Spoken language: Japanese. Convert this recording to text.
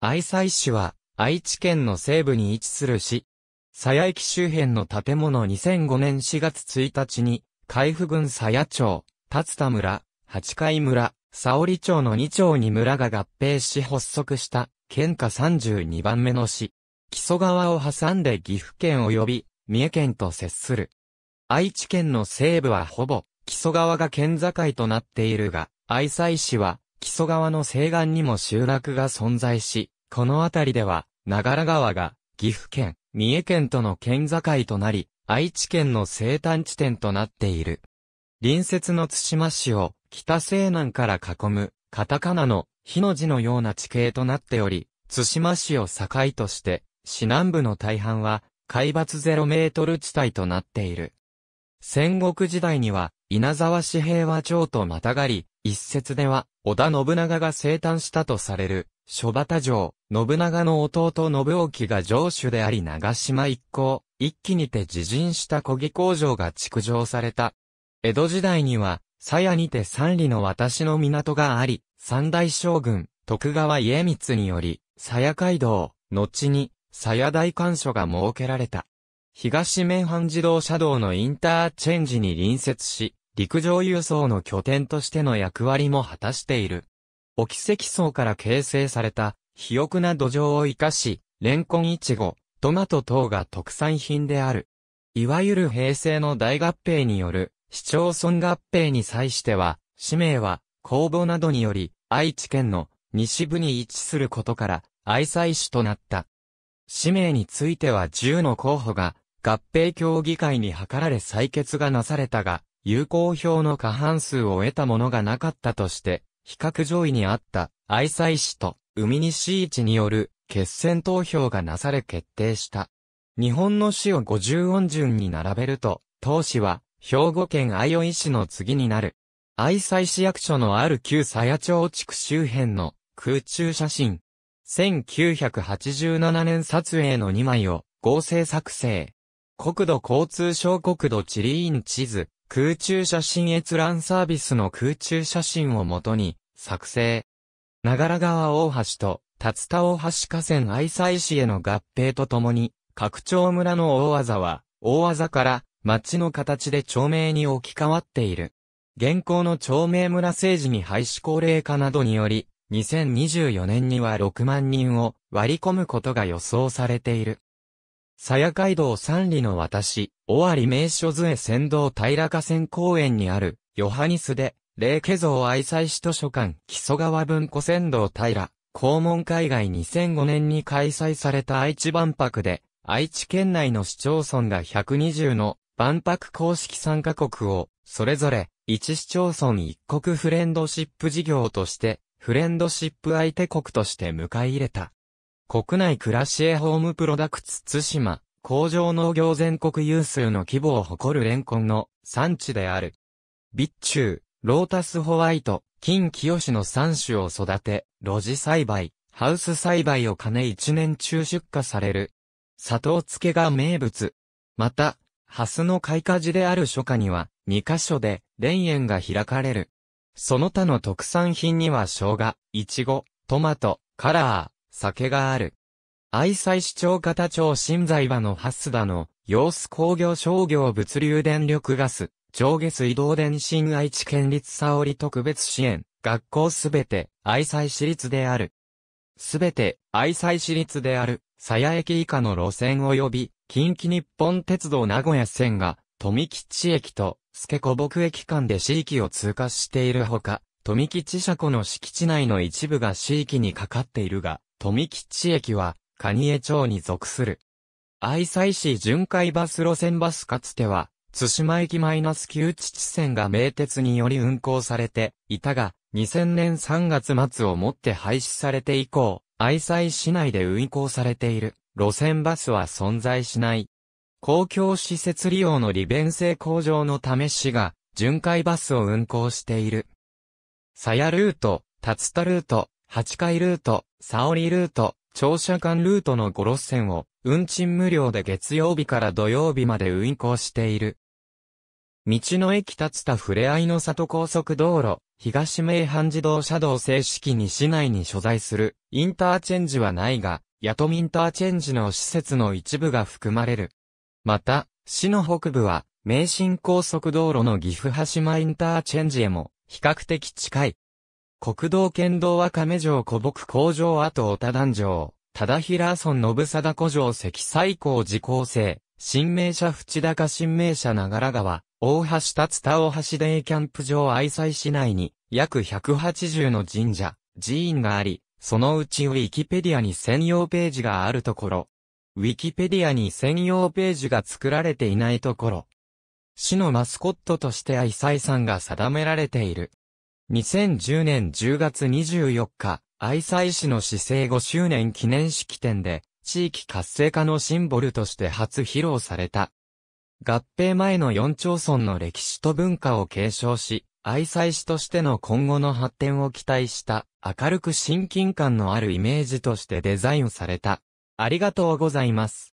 愛西市は、愛知県の西部に位置する市。佐谷駅周辺の建物2005年4月1日に、海部郡佐谷町、立田村、八海村、沙織町の2町に村が合併し発足した、県下32番目の市。木曽川を挟んで岐阜県及び、三重県と接する。愛知県の西部はほぼ、木曽川が県境となっているが、愛西市は、木曽川の西岸にも集落が存在し、この辺りでは、長良川が、岐阜県、三重県との県境となり、愛知県の生誕地点となっている。隣接の津島市を、北西南から囲む、カタカナの、火の字のような地形となっており、津島市を境として、市南部の大半は、海抜ゼロメートル地帯となっている。戦国時代には、稲沢市平和町とまたがり、一説では、織田信長が生誕したとされる、諸畑城、信長の弟信沖が城主であり長島一行、一気にて自陣した小木工場が築城された。江戸時代には、鞘にて三里の私の港があり、三大将軍、徳川家光により、鞘街道、後に、鞘大官所が設けられた。東名阪自動車道のインターチェンジに隣接し、陸上輸送の拠点としての役割も果たしている。沖積層から形成された、肥沃な土壌を生かし、レンコンイチゴ、トマト等が特産品である。いわゆる平成の大合併による市町村合併に際しては、氏名は公募などにより愛知県の西部に位置することから愛西市となった。氏名については10の候補が合併協議会に諮られ採決がなされたが、有効票の過半数を得たものがなかったとして、比較上位にあった愛妻市と海西市による決選投票がなされ決定した。日本の市を50音順に並べると、当市は兵庫県相生市の次になる。愛西市役所のある旧佐谷町地区周辺の空中写真。1987年撮影の2枚を合成作成。国土交通省国土地理院地図。空中写真閲覧サービスの空中写真をもとに、作成。長良川大橋と、竜田大橋河川愛妻市への合併とともに、拡張村の大技は、大技から、町の形で町名に置き換わっている。現行の町名村政治に廃止高齢化などにより、2024年には6万人を割り込むことが予想されている。鞘街道三里の私、尾張名所杖先導平河川公園にある、ヨハニスで、霊家像愛妻市図書館木曽川文庫先導平、公門海外2005年に開催された愛知万博で、愛知県内の市町村が120の万博公式参加国を、それぞれ、一市町村一国フレンドシップ事業として、フレンドシップ相手国として迎え入れた。国内クラシエホームプロダクツ津島、工場農業全国有数の規模を誇るレンコンの産地である。備中、ロータスホワイト、金清の3種を育て、露地栽培、ハウス栽培を兼ね1年中出荷される。砂糖漬けが名物。また、ハスの開花時である初夏には、2カ所で、田園が開かれる。その他の特産品には生姜、イチゴ、トマト、カラー、酒がある。愛妻市長方町新財場のハスダの、様子工業商業物流電力ガス、上下水道電信愛知県立沙織特別支援、学校すべて、愛妻市立である。すべて、愛妻市立である、鞘駅以下の路線及び、近畿日本鉄道名古屋線が、富吉駅と、助古木駅間で市域を通過しているほか、富吉車庫の敷地内の一部が市域にかかっているが、富吉駅は、蟹江町に属する。愛西市巡回バス路線バスかつては、津島駅マイナス9地地線が名鉄により運行されていたが、2000年3月末をもって廃止されて以降、愛西市内で運行されている路線バスは存在しない。公共施設利用の利便性向上のため市が巡回バスを運行している。鞘ルート、竜田ルート、八階ルート、サオリルート、長者間ルートの5路線を、運賃無料で月曜日から土曜日まで運行している。道の駅立田ふれあいの里高速道路、東名阪自動車道正式に市内に所在する、インターチェンジはないが、ヤトミンターチェンジの施設の一部が含まれる。また、市の北部は、名神高速道路の岐阜羽島インターチェンジへも、比較的近い。国道県道は亀城古木工場跡太田壇城、忠平村信貞古城石最高寺構成、新名社淵高新名社長良川、大橋立田大橋デイキャンプ場愛妻市内に約180の神社、寺院があり、そのうちウィキペディアに専用ページがあるところ。ウィキペディアに専用ページが作られていないところ。市のマスコットとして愛妻さんが定められている。2010年10月24日、愛西市の市政5周年記念式典で、地域活性化のシンボルとして初披露された。合併前の4町村の歴史と文化を継承し、愛妻市としての今後の発展を期待した明るく親近感のあるイメージとしてデザインされた。ありがとうございます。